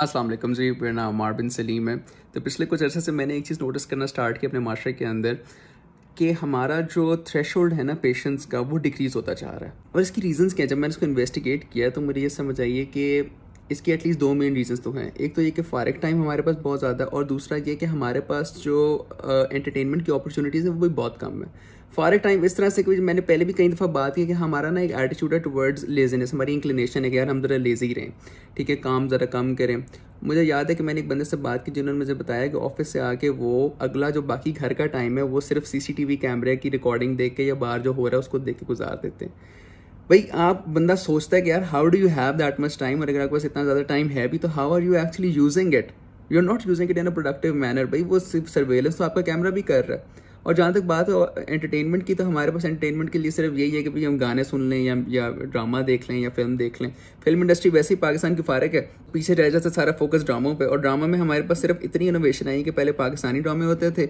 असलम जी मेरा नाम मारबिन सलीम है तो पिछले कुछ अर्से से मैंने एक चीज़ नोटिस करना स्टार्ट किया अपने माशरे के अंदर कि हमारा जो थ्रेश है ना पेशेंट्स का वो डिक्रीज़ होता जा रहा है और इसकी रीज़न्स क्या है जब मैंने इसको इन्वेस्टिगेट किया तो मुझे ये समझ आई है कि इसकी एटलीस्ट दो मेन रीजंस तो हैं एक तो ये कि फारक टाइम हमारे पास बहुत ज़्यादा है और दूसरा ये कि हमारे पास जो एंटरटेनमेंट की अपॉर्चुनिटीज़ है वो भी बहुत कम है फारक टाइम इस तरह से कि मैंने पहले भी कई दफ़ा बात की कि हमारा ना एक एटीट्यूड है टूवर्ड्स लेजीनेस हमारी इंक्लिनेशन है कि यार हम ज़रा लेज़ी रहें ठीक है काम ज़रा कम करें मुझे याद है कि मैंने एक बंदे से बात की जिन्होंने मुझे बताया कि ऑफिस से आके वो अगला जो बाकी घर का टाइम है वो सिर्फ सीसीटीवी कैमरे की रिकॉर्डिंग देख के या बाहर जो हो रहा है उसको देख के गुजार देते हैं भाई आप बंदा सोचता है कि यार how do you have that much time और अगर आपके पास इतना ज़्यादा टाइम है भी तो how are you actually using it you are not using it in a productive manner भाई वो सिर्फ सर्वेलेंस तो आपका कैमरा भी कर रहा है और जहाँ तक बात है एंटरटेनमेंट की तो हमारे पास एंटरटेनमेंट के लिए सिर्फ यही है कि भाई हम गाने सुन लें या या ड्रामा देख लें या फिल्म देख लें फिल्म इंडस्ट्री वैसे ही पाकिस्तान की फ़ारक है पीछे रह जाता सारा फोकस ड्रामों पर और ड्रामा में हमारे पास सिर्फ इतनी इनोवेशन आई कि पहले पाकिस्तानी ड्रामे होते थे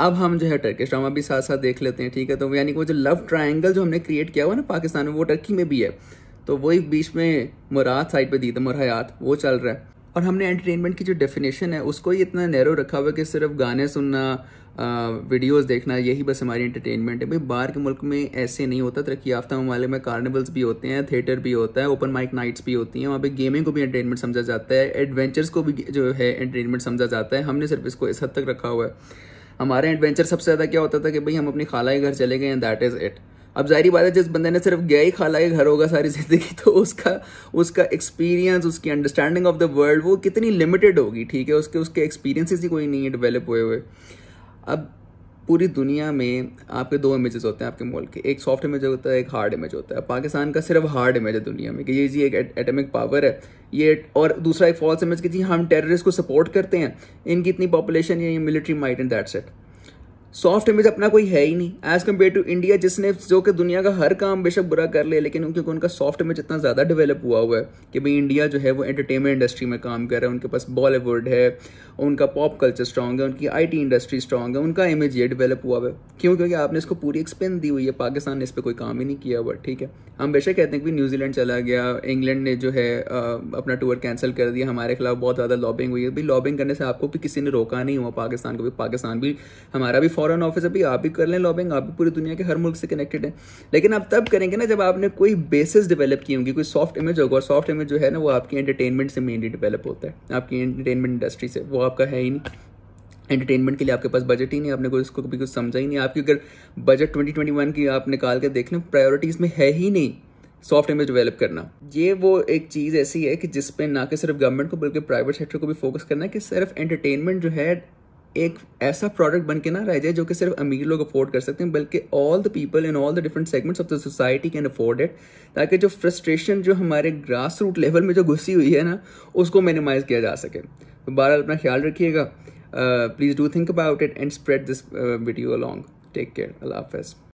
अब हम जो है टर्किश ड्रामा भी साथ साथ देख लेते हैं ठीक है तो यानी कि वो जो लव ट्रायंगल जो हमने क्रिएट किया हुआ ना पाकिस्तान में वो टर्की में भी है तो वही बीच में मुराद साइड पर दी थी मुरहयात वो चल रहा है और हमने एंटरटेनमेंट की जो डेफिनेशन है उसको ही इतना नैरो रखा हुआ है कि सिर्फ गाने सुनना वीडियोस देखना यही बस हमारी एंटरटेनमेंट है भाई बाहर के मुल्क में ऐसे नहीं होता तरक्की याफ्ता ममालिक में कार्निवल्स भी होते हैं थिएटर भी होता है ओपन माइक नाइट्स भी होती हैं वहाँ पे गेमिंग को भी एंटरटेनमेंट समझा जाता है एडवेंचर्स को भी जो है एंटरटेनमेंट समझा जाता है हमने सिर्फ इसको इस हद तक रखा हुआ है हमारे एडवेंचर सबसे ज़्यादा क्या होता था कि भाई हम अपनी खाला के घर चले गए दैट इज़ इट अब जाहिर बात है जिस बंदे ने सिर्फ गया ही खाला के घर होगा सारी ज़िंदगी तो उसका उसका एक्सपीरियंस उसकी अंडरस्टैंडिंग ऑफ द वर्ल्ड वो कितनी लिमिटेड होगी ठीक है उसके उसके एक्सपीरियंसिस ही कोई नहीं है डेवलप हुए हुए अब पूरी दुनिया में आपके दो इमेजेस होते हैं आपके मॉल के एक सॉफ्ट इमेज होता है एक हार्ड इमेज होता है पाकिस्तान का सिर्फ हार्ड इमेज है दुनिया में कि ये जी एक एटमिक पावर है ये और दूसरा एक फॉल्स इमेज कि जी हम टेररिस्ट को सपोर्ट करते हैं इनकी इतनी पॉपुलेशन है ये military might and that's it soft image अपना कोई है ही नहीं एज कम्पेयर टू इंडिया जिसने जो कि दुनिया का हर काम बेशक बुरा कर ले लेकिन क्योंकि उनका सॉफ्ट इमेज इतना ज़्यादा डेवलप हुआ हुआ है कि भाई इंडिया जो है वो एंटरटेनमेंट इंडस्ट्री में काम कर रहा है उनके पास बॉलीवुड है उनका पॉप कल्चर स्ट्रांग है उनकी आई इंडस्ट्री स्ट्रॉन्ग है उनका इमेज ये डेवलप हुआ हुआ है क्यों क्योंकि आपने इसको पूरी एक्सपेन दी हुई है पाकिस्तान ने इस पर कोई काम ही नहीं किया हुआ ठीक है हम बेशक कहते हैं कि न्यूजीलैंड चला गया इंग्लैंड ने जो है अपना टूर कैंसिल कर दिया हमारे खिलाफ बहुत ज़्यादा लॉबिंग हुई है भाई लॉबिंग करने से आपको भी किसी ने रोका नहीं हुआ पाकिस्तान को भी पाकिस्तान भी हमारा भी फॉरन ऑफिस अभी आप ही कर लें लॉबिंग आप भी पूरी दुनिया के हर मुल्क से कनेक्टेड है लेकिन आप तब करेंगे ना जब आपने कोई बेसिस डेवलप की होंगी कोई सॉफ्ट इमेज होगा और सॉफ्ट इमेज जो है ना वो आपकी एंटरटेनमेंट से मेनली डेवलप होता है आपकी एंटरटेनमेंट इंडस्ट्री से वो आपका है ही नहीं एंटरटेनमेंट के लिए आपके पास बजट ही नहीं आपने कोई इसको कभी कुछ समझा ही नहीं आपकी अगर बजट 2021 की आप निकाल के देख लें प्रायोरिटीज़ में है ही नहीं सॉफ्ट इमेज डेवलप करना ये वो एक चीज़ ऐसी है कि जिस पे ना कि सिर्फ गवर्नमेंट को बल्कि प्राइवेट सेक्टर को भी फोकस करना है कि सिर्फ एंटरटेनमेंट जो है एक ऐसा प्रोडक्ट बन के ना रह जाए जो कि सिर्फ अमीर लोग अफोर्ड कर सकते हैं बल्कि all the people in all the different segments of the society can afford it ताकि जो फ्रस्ट्रेशन जो हमारे ग्रास रूट लेवल में जो घुसी हुई है ना उसको मिनिमाइज किया जा सके तो बहरहाल अपना ख्याल रखिएगा please do think about it and spread this video along take care Allah half